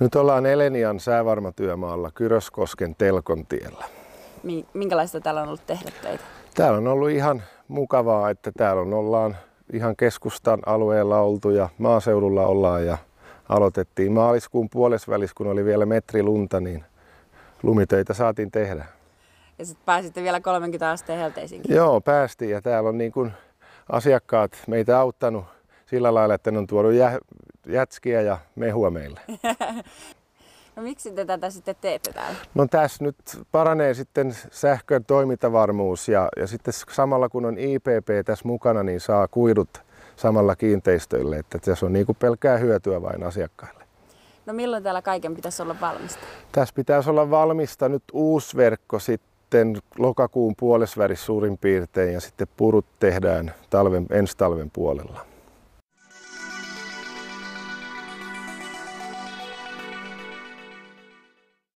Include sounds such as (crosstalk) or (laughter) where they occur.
Nyt ollaan Elenian säävarmatyömaalla Kyröskosken telkontiellä. Minkälaista täällä on ollut tehdä töitä? Täällä on ollut ihan mukavaa, että täällä on ollaan ihan keskustan alueella oltu ja maaseudulla ollaan ja aloitettiin maaliskuun puolesvälis, kun oli vielä metri lunta, niin lumitöitä saatiin tehdä. Ja sitten pääsitte vielä 30 asteen helteisiin. Joo, päästiin ja täällä on niin kuin asiakkaat meitä auttanut sillä lailla, että ne on tuonut jätskiä ja mehua meille. (laughs) No miksi te tätä sitten teette täällä? No tässä nyt paranee sitten sähkön toimintavarmuus ja, ja sitten samalla kun on IPP tässä mukana, niin saa kuidut samalla kiinteistöille. Että tässä on niin pelkää pelkkää hyötyä vain asiakkaille. No milloin täällä kaiken pitäisi olla valmista? Tässä pitäisi olla valmista nyt uusi verkko sitten lokakuun puolesvärissä suurin piirtein ja sitten purut tehdään talven, ensi talven puolella.